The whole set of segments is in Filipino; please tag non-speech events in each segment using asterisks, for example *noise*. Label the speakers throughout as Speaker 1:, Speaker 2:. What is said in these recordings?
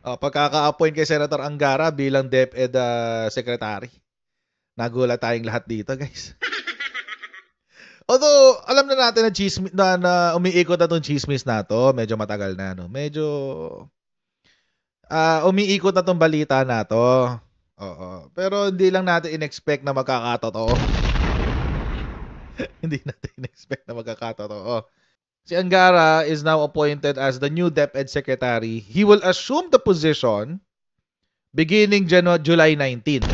Speaker 1: Oh, pagkaka-appoint kay Senator Angara bilang DepEd uh, ah, Secretary. Nagulat tayong lahat dito, guys. *laughs* Although, alam na natin na, chismis, na, na umiikot na itong chismis na to. Medyo matagal na, no? Medyo uh, umiikot na itong balita na to. Oo. Pero hindi lang natin in-expect na magkakatotoo. *laughs* hindi natin in-expect na magkakatotoo si Angara is now appointed as the new DepEd Secretary. He will assume the position beginning Janu- July 19.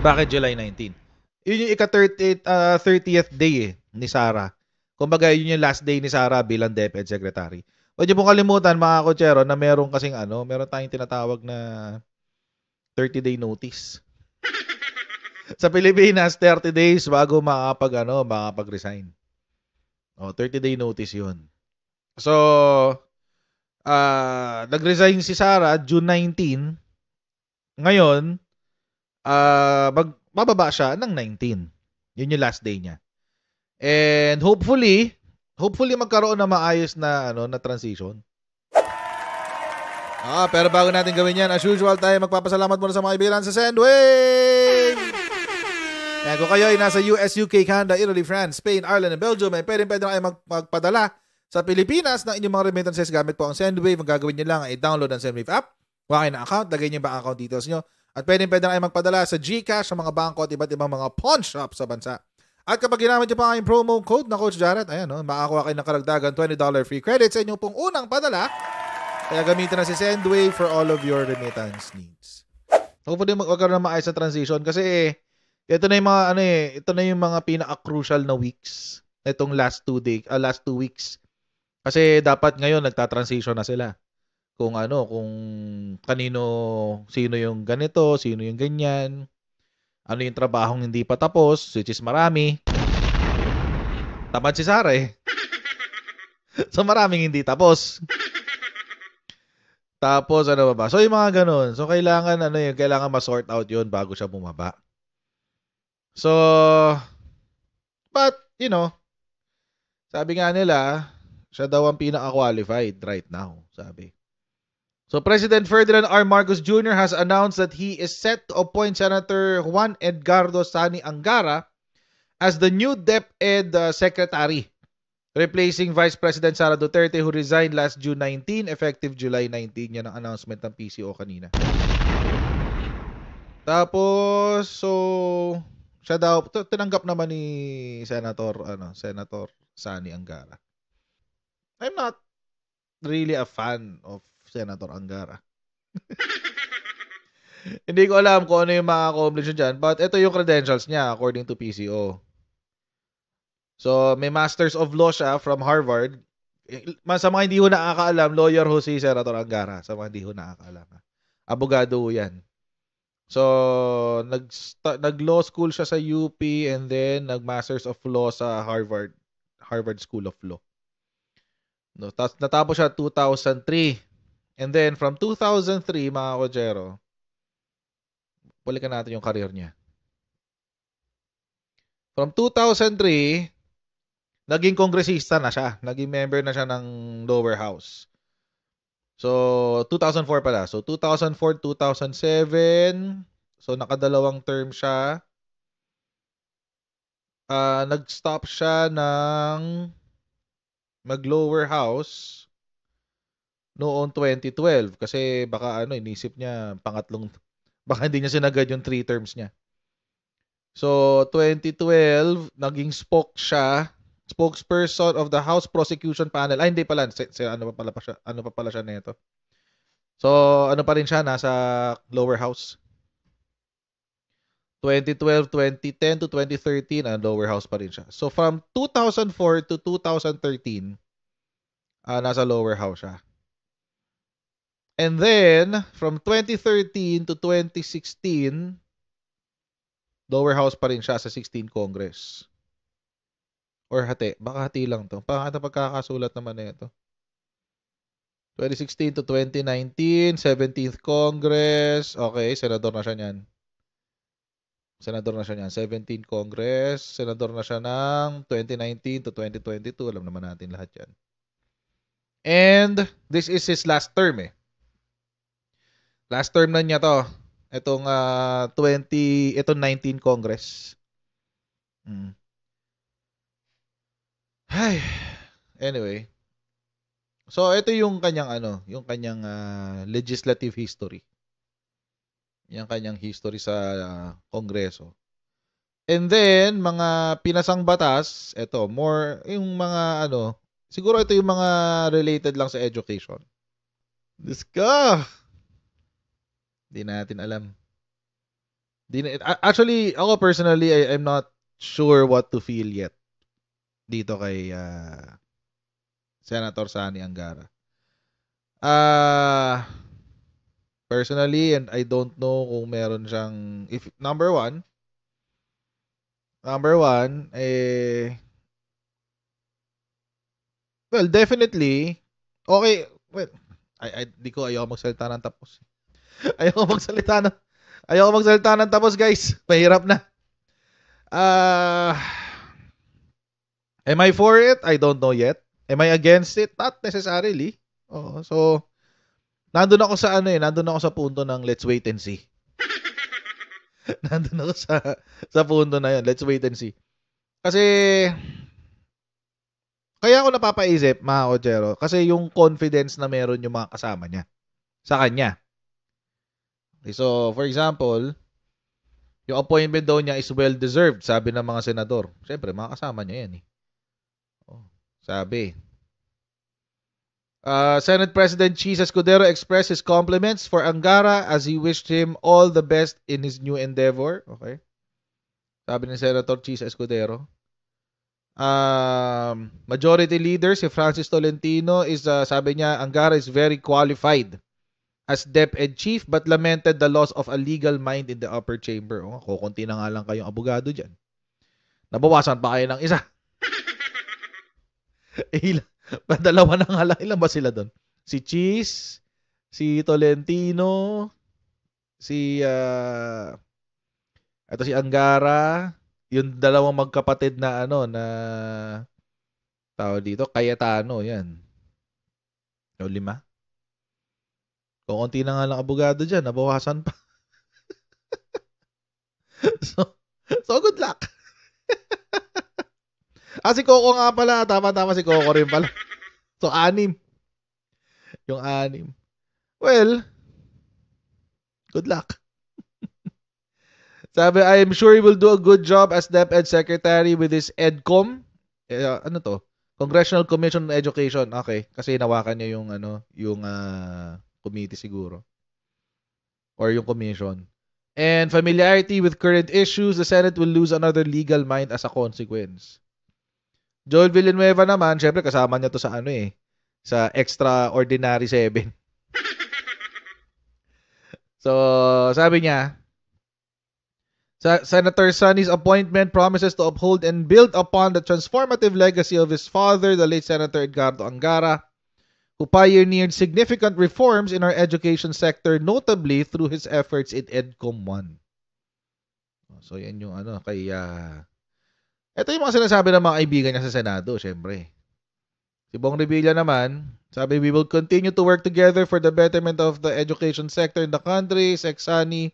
Speaker 1: Bakit July 19? Yun yung ika-30th 30th ah, day eh, ni Sara. Kumbaga, yun yung last day ni Sara bilang DepEd Secretary. Huwag niyo pong kalimutan, mga kotsero, na meron kasing ano, meron tayong tinatawag na 30-day notice. *laughs* Sa Pilipinas, 30 days bago makapag, ano, makapag-resign. Oh, 30-day notice 'yun. So, uh, nag-resign si Sarah June 19. Ngayon, uh, ah, magbababa siya ng 19. Yun yung last day niya. And hopefully, hopefully magkaroon na maayos na ano na transition. Ah, pero bago natin gawin 'yan, as usual tayo magpapasalamat muna sa mga kaibigan sa Sendway. Eh, kung kayo ay nasa US, UK, Canada, Italy, France, Spain, Ireland, and Belgium, ay pwede pwede na kayo mag, magpadala sa Pilipinas ng inyong mga remittances gamit po ang SendWave. Ang gagawin nyo lang ay download ang SendWave app. Kuha kayo account, lagay nyo ba bank account details nyo. At pwede pwede na kayo magpadala sa GCash, sa mga bangko at iba't ibang mga pawn shop sa bansa. At kapag ginamit nyo pa ang promo code na Coach Jarrett, ayan, no, makakuha kayo ng karagdagan $20 free credits sa inyong pong unang padala. Kaya gamitin na si SendWave for all of your remittance needs. Huwag din magkakaroon ng maayos na transition kasi eh, ito na yung mga ano eh, ito na yung mga pinaka-crucial na weeks itong last two day, uh, last two weeks. Kasi dapat ngayon nagta-transition na sila. Kung ano, kung kanino sino yung ganito, sino yung ganyan. Ano yung trabahong hindi pa tapos, which is marami. Tamad si Sara eh. *laughs* so maraming hindi tapos. Tapos ano ba ba? So yung mga ganun. So kailangan ano yun, kailangan ma-sort out yun bago siya bumaba. So, but, you know, sabi nga nila, siya daw ang pinaka-qualified right now, sabi. So President Ferdinand R. Marcos Jr. has announced that he is set to appoint Senator Juan Edgardo Sani Angara as the new DepEd uh, Secretary, replacing Vice President Sara Duterte who resigned last June 19, effective July 19. Yan ang announcement ng PCO kanina. Tapos, so, Siya daw tinanggap naman ni Senator ano, Senator Sani Angara. I'm not really a fan of Senator Angara. *laughs* Hindi ko alam kung ano yung mga accomplish niya dyan. But ito yung credentials niya according to PCO. So, may Masters of Law siya from Harvard. Sa mga hindi ho nakakaalam, lawyer ho si Senator Angara. Sa mga hindi ho nakakaalam. Abogado ho yan. So, nag nag-law school siya sa UP and then nag-masters of law sa Harvard Harvard School of Law. No, tapos natapos siya 2003. And then from 2003, mga kojero, balikan natin yung career niya. From 2003, naging kongresista na siya. Naging member na siya ng lower house. So, 2004 pala. So, 2004, 2007. So, nakadalawang term siya. Uh, nag-stop siya ng mag-lower house noong 2012. Kasi baka ano, inisip niya pangatlong, *laughs* baka hindi niya sinagad yung three terms niya. So, 2012, naging spoke siya spokesperson of the House Prosecution Panel. Ay, ah, hindi pala. Si, si, ano, pa pala siya, ano pa pala siya nito. So, ano pa rin siya? Nasa lower house. 2012, 2010 to 2013, uh, ah, lower house pa rin siya. So, from 2004 to 2013, uh, ah, nasa lower house siya. And then, from 2013 to 2016, lower house pa rin siya sa 16 Congress. Or hati. Baka hati lang to. Paano pagkakasulat naman na ito? 2016 to 2019, 17th Congress. Okay, senador na siya niyan. Senador na siya niyan. 17th Congress. Senador na siya ng 2019 to 2022. Alam naman natin lahat yan. And this is his last term eh. Last term na niya to. Itong uh, ah, 20, itong 19 Congress. Mm. Ay, anyway. So, ito yung kanyang ano, yung kanyang uh, legislative history. Yung kanyang history sa uh, Kongreso. And then, mga pinasang batas, ito, more, yung mga ano, siguro ito yung mga related lang sa education. Diyos ka! Hindi natin alam. Di na, actually, ako personally, I, I'm not sure what to feel yet dito kay uh, Senator Sani Angara. Ah, uh, personally and I don't know kung meron siyang if number one, number one, eh well definitely okay well I, I di ko ayaw magsalita ng tapos *laughs* ayaw magsalita na. ayaw magsalita nang tapos guys mahirap na ah uh, Am I for it? I don't know yet. Am I against it? Not necessarily. Oh, so nandun ako sa ano eh, nandun ako sa punto ng let's wait and see. *laughs* nandun ako sa sa punto na 'yon, let's wait and see. Kasi kaya ako napapaisip, mga Ojero, kasi yung confidence na meron yung mga kasama niya sa kanya. Okay, so, for example, yung appointment daw niya is well-deserved, sabi ng mga senador. Siyempre, mga kasama niya yan eh. Sabi. Uh, Senate President Jesus Escudero expressed his compliments for Angara as he wished him all the best in his new endeavor. Okay. Sabi ni Senator Jesus Escudero. Um, Majority Leader si Francis Tolentino is uh, sabi niya Angara is very qualified as DepEd Chief but lamented the loss of a legal mind in the upper chamber. Oh, kukunti na nga lang kayong abogado diyan. Nabawasan pa kayo ng isa. *laughs* ilan, dalawa na nga lang. Ilan ba sila doon? Si Cheese, si Tolentino, si... Uh, ah, ito si Angara, yung dalawang magkapatid na ano, na... Tao dito, Cayetano, yan. O lima? Kung konti na nga lang abogado dyan, nabawasan pa. *laughs* so, so good luck. *laughs* Ah, si Coco nga pala. Tama-tama si Coco rin pala. So, anim. Yung anim. Well, good luck. *laughs* Sabi, I am sure he will do a good job as DepEd Secretary with his EDCOM. Eh, ah, ano to? Congressional Commission on Education. Okay. Kasi nawakan niya yung, ano, yung uh, committee siguro. Or yung commission. And familiarity with current issues, the Senate will lose another legal mind as a consequence. Joel Villanueva naman, syempre kasama niya to sa ano eh, sa Extraordinary 7. *laughs* so, sabi niya, Senator Sonny's appointment promises to uphold and build upon the transformative legacy of his father, the late Senator Edgardo Angara, who pioneered significant reforms in our education sector, notably through his efforts in EDCOM 1. So, yan yung ano, kay uh, ito yung mga sinasabi ng mga kaibigan niya sa Senado, syempre. Si Bong Revilla naman, sabi, we will continue to work together for the betterment of the education sector in the country. Sexani,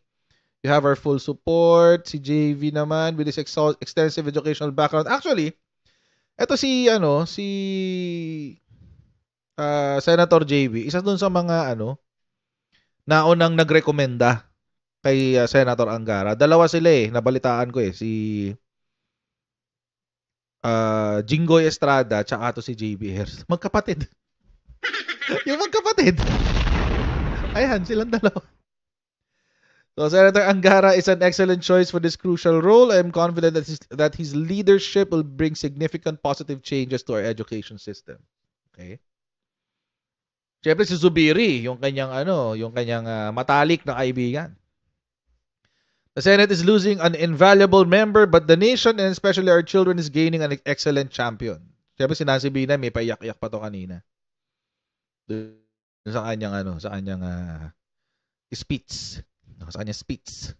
Speaker 1: you have our full support. Si JV naman, with his extensive educational background. Actually, ito si, ano, si uh, Senator JV, isa dun sa mga, ano, naunang nagrekomenda kay uh, Senator Angara. Dalawa sila eh, nabalitaan ko eh, si uh, ah, Jingoy Estrada tsaka to si JB Hers. Magkapatid. *laughs* yung magkapatid. Ayan, silang dalawa. So, Senator Angara is an excellent choice for this crucial role. I am confident that his, that his leadership will bring significant positive changes to our education system. Okay? Siyempre si Zubiri, yung kanyang ano, yung kanyang uh, matalik na kaibigan. The Senate is losing an invaluable member but the nation and especially our children is gaining an excellent champion. Siyempre si Nancy na may paiyak-iyak pa to kanina. Doon sa kanyang ano, sa kanyang uh, speech. Sa kanyang speech.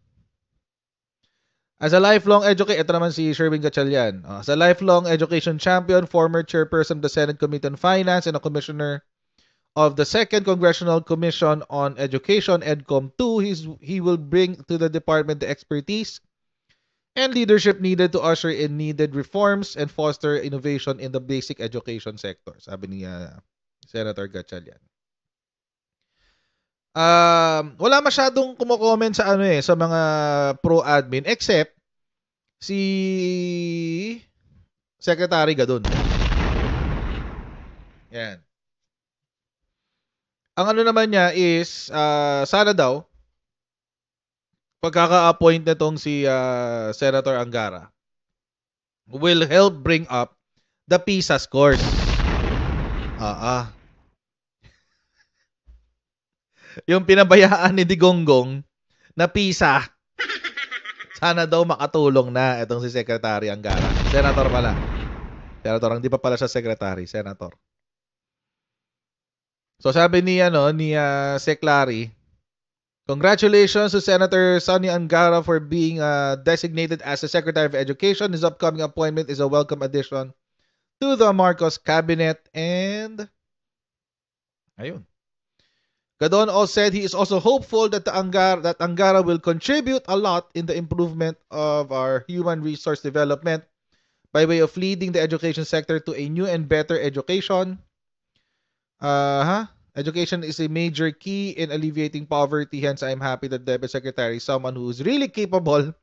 Speaker 1: As a lifelong educator, ito naman si Sherwin Gatchalian. Ah, as a lifelong education champion, former chairperson of the Senate Committee on Finance and a commissioner of the Second Congressional Commission on Education, EDCOM 2. He's, he will bring to the department the expertise and leadership needed to usher in needed reforms and foster innovation in the basic education sector. Sabi niya ah, Senator Gatchalian. Um, wala masyadong kumo-comment sa ano eh sa mga pro admin except si Secretary Gadon. Yan. Ang ano naman niya is, uh, sana daw, pagkaka-appoint na tong si uh, Senator Angara, will help bring up the PISA scores. Ah, ah. *laughs* Yung pinabayaan ni Digonggong na PISA, sana daw makatulong na itong si Secretary Angara. Senator pala. Senator, hindi pa pala siya Secretary. Senator. So sabi ni ano ni uh, Congratulations to Senator Sonny Angara for being uh, designated as the Secretary of Education. His upcoming appointment is a welcome addition to the Marcos cabinet and ayun. Gadon also said he is also hopeful that the Angara, that Angara will contribute a lot in the improvement of our human resource development by way of leading the education sector to a new and better education Uh-huh. Education is a major key in alleviating poverty. Hence, I am happy that Deputy Secretary is someone who is really capable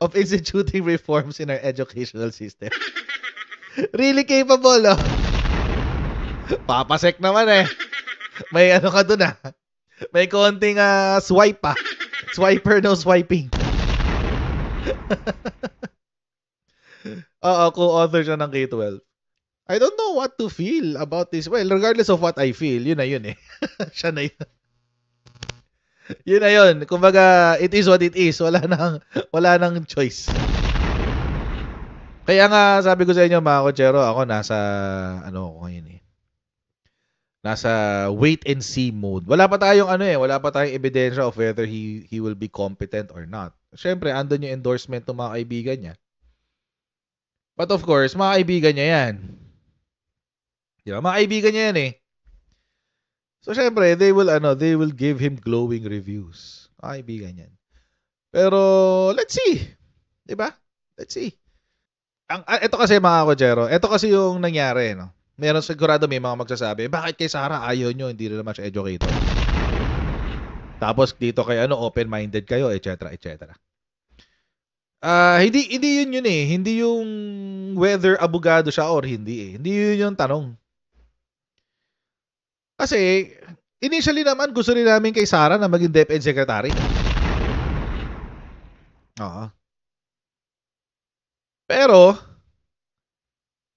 Speaker 1: of *laughs* instituting reforms in our educational system. *laughs* really capable, oh. *laughs* Papasek naman eh. May ano ka dun ah. May konting uh, swipe pa. Ah. Swiper, no swiping. Oo, co-author siya ng K-12. I don't know what to feel about this. Well, regardless of what I feel, yun na yun eh. *laughs* Siya na yun. yun na yun. Kumbaga, it is what it is. Wala nang, wala nang choice. Kaya nga, sabi ko sa inyo mga kochero, ako nasa, ano ako ngayon eh. Nasa wait and see mode. Wala pa tayong ano eh, wala pa tayong ebidensya of whether he, he will be competent or not. Siyempre, andun yung endorsement ng mga kaibigan niya. But of course, mga kaibigan niya yan. Di ba? Mga kaibigan niya yan eh. So, syempre, they will, ano, they will give him glowing reviews. Mga kaibigan yan. Pero, let's see. Di ba? Let's see. Ang, ito ah, kasi mga kojero, ito kasi yung nangyari, no? Meron sigurado may mga magsasabi, bakit kay Sarah ayaw nyo, hindi rin naman siya educator. Tapos dito kay ano, open-minded kayo, etc. etc. Ah, uh, hindi hindi 'yun 'yun eh. Hindi yung whether abogado siya or hindi eh. Hindi 'yun yung tanong. Kasi, initially naman, gusto rin namin kay Sara na maging DepEd Secretary. Oo. Pero,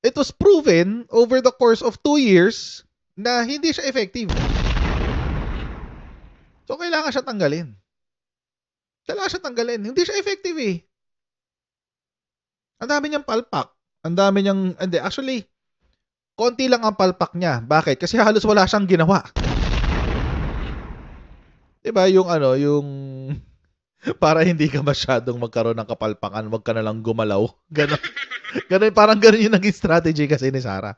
Speaker 1: it was proven over the course of two years na hindi siya effective. So, kailangan siya tanggalin. Kailangan siya tanggalin. Hindi siya effective eh. Ang dami niyang palpak. Ang dami niyang... Hindi, actually, konti lang ang palpak niya. Bakit? Kasi halos wala siyang ginawa. 'Di ba yung ano, yung *laughs* para hindi ka masyadong magkaroon ng kapalpakan, wag ka na lang gumalaw. *laughs* Ganun. ganun parang ganun yung naging strategy kasi ni Sara.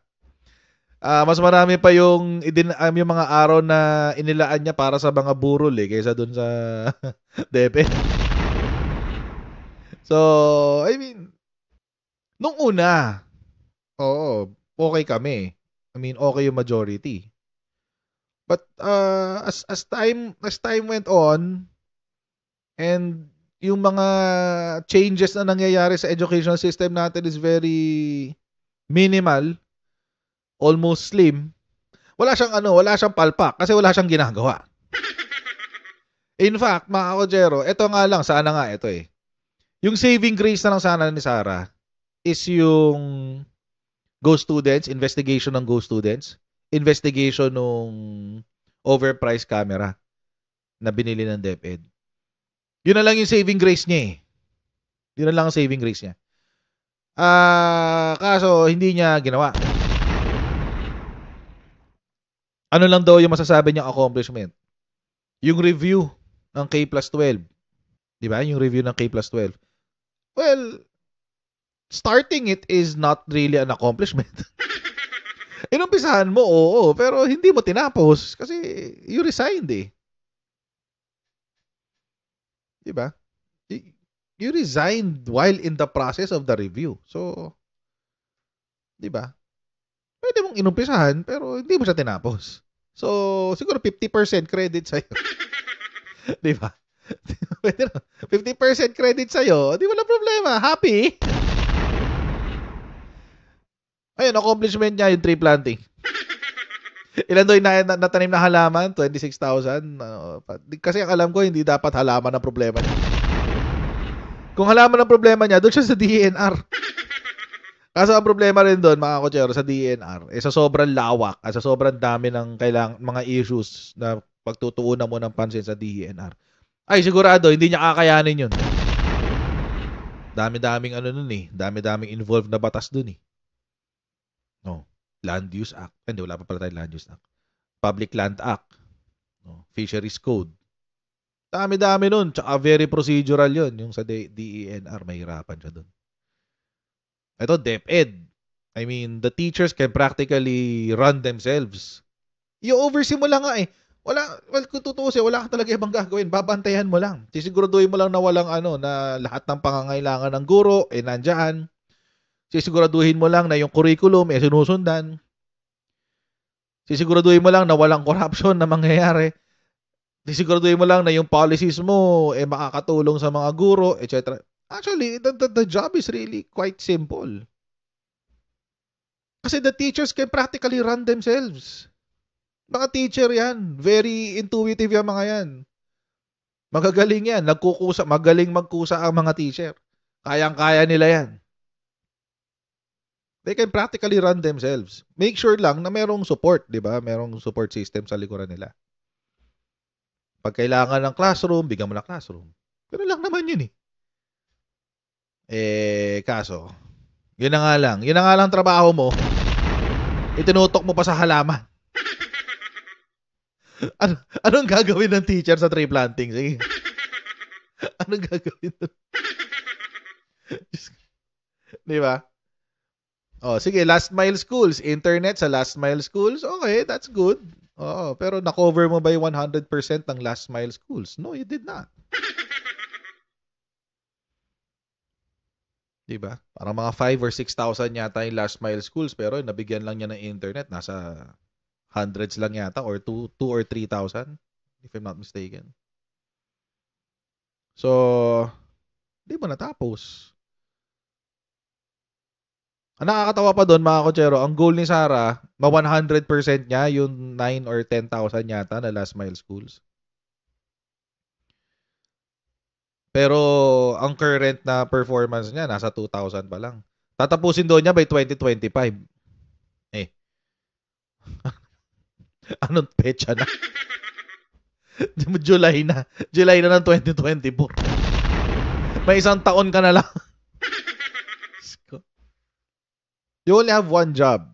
Speaker 1: Uh, ah, mas marami pa yung idin, um, yung mga araw na inilaan niya para sa mga burol eh kaysa dun sa *laughs* DepEd. So, I mean, nung una, oo, okay kami. I mean, okay yung majority. But uh, as as time as time went on and yung mga changes na nangyayari sa educational system natin is very minimal, almost slim. Wala siyang ano, wala siyang palpak kasi wala siyang ginagawa. *laughs* In fact, mga kojero, ito nga lang, sana nga ito eh. Yung saving grace na lang sana ni Sarah is yung Go Students, investigation ng Go Students, investigation ng overpriced camera na binili ng DepEd. Yun na lang yung saving grace niya eh. Yun na lang ang saving grace niya. Ah, uh, kaso hindi niya ginawa. Ano lang daw yung masasabi niyang accomplishment? Yung review ng K plus 12. Di ba? Yung review ng K plus 12. Well, starting it is not really an accomplishment. *laughs* Inumpisahan mo, oo, pero hindi mo tinapos kasi you resigned eh. Di ba? You resigned while in the process of the review. So, di ba? Pwede mong inumpisahan pero hindi mo siya tinapos. So, siguro 50% *laughs* *laughs* credit sa'yo. di ba? Pwede 50% credit sa'yo, di wala problema. Happy! Ayun, accomplishment niya yung tree planting. *laughs* Ilan doon yung na, natanim na halaman? 26,000? Ano, kasi ang alam ko, hindi dapat halaman ang problema niya. Kung halaman ang problema niya, doon siya sa DNR. *laughs* Kaso ang problema rin doon, mga kotsero, sa DNR, eh, sa sobrang lawak at sa sobrang dami ng kailang, mga issues na pagtutuunan mo ng pansin sa DNR, ay sigurado, hindi niya kakayanin yun. Dami-daming ano nun eh. Dami-daming involved na batas dun eh. No. Land Use Act. Eh, hindi, wala pa pala tayong Land Use Act. Public Land Act. No. Fisheries Code. Dami-dami nun. Tsaka very procedural yon Yung sa DENR, mahirapan siya dun. Ito, DepEd. I mean, the teachers can practically run themselves. I-oversee mo lang nga eh. Wala, well, kung tutuusin, wala ka talaga ibang gagawin. Babantayan mo lang. Sisiguruduhin mo lang na walang ano, na lahat ng pangangailangan ng guro, eh nandyan. Sisiguraduhin mo lang na yung curriculum ay sinusundan. Sisiguraduhin mo lang na walang corruption na mangyayari. Sisiguraduhin mo lang na yung policies mo ay makakatulong sa mga guro, etc. Actually, the, the, the job is really quite simple. Kasi the teachers can practically run themselves. Mga teacher yan. Very intuitive yung mga yan. Magagaling yan. Nagkukusa, magaling magkusa ang mga teacher. Kayang-kaya nila yan. They can practically run themselves. Make sure lang na merong support, 'di ba? Merong support system sa likuran nila. Pag kailangan ng classroom, bigyan mo ng classroom. Ganun lang naman 'yun eh. Eh, kaso, yun na nga lang. Yun na nga lang trabaho mo. Itinutok mo pa sa halaman. *laughs* ano, anong gagawin ng teacher sa tree planting? Sige. *laughs* anong gagawin? *laughs* Di ba? Oh, sige, last mile schools, internet sa last mile schools. Okay, that's good. Oo, pero na-cover mo ba yung 100% ng last mile schools? No, you did not. *laughs* 'Di ba? Parang mga 5 or 6,000 yata yung last mile schools pero nabigyan lang niya ng internet nasa hundreds lang yata or 2 2 or 3,000 if I'm not mistaken. So, di mo natapos. Ang nakakatawa pa doon mga kochero, ang goal ni Sara, ma-100% niya yung 9 or 10,000 yata na last mile schools. Pero ang current na performance niya nasa 2,000 pa lang. Tatapusin doon niya by 2025. Eh. *laughs* Anong pecha na? *laughs* July na. July na ng 2024. May isang taon ka na lang. *laughs* you only have one job.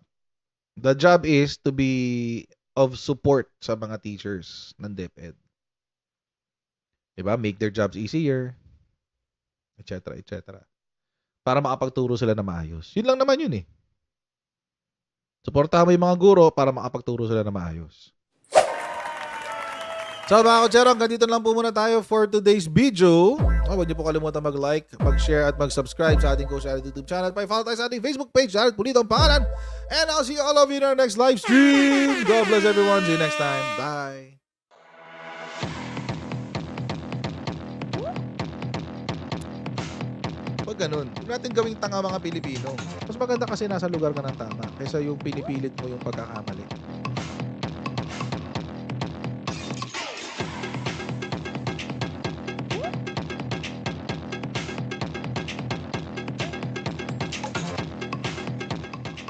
Speaker 1: The job is to be of support sa mga teachers ng DepEd. Diba? Make their jobs easier, etc., etc. Para makapagturo sila na maayos. Yun lang naman yun eh. Suportahan mo yung mga guro para makapagturo sila na maayos. So mga kutsero, ganito lang po muna tayo for today's video. Oh, huwag niyo po kalimutan mag-like, mag-share at mag-subscribe sa ating Coach Arid YouTube channel. Pa-follow tayo sa ating Facebook page, Arid Pulito ang pangalan. And I'll see all of you in our next live stream. God bless everyone. See you next time. Bye. Pag ganun, huwag natin gawing tanga mga Pilipino. Mas maganda kasi nasa lugar ka ng tama kaysa yung pinipilit mo yung pagkakamali.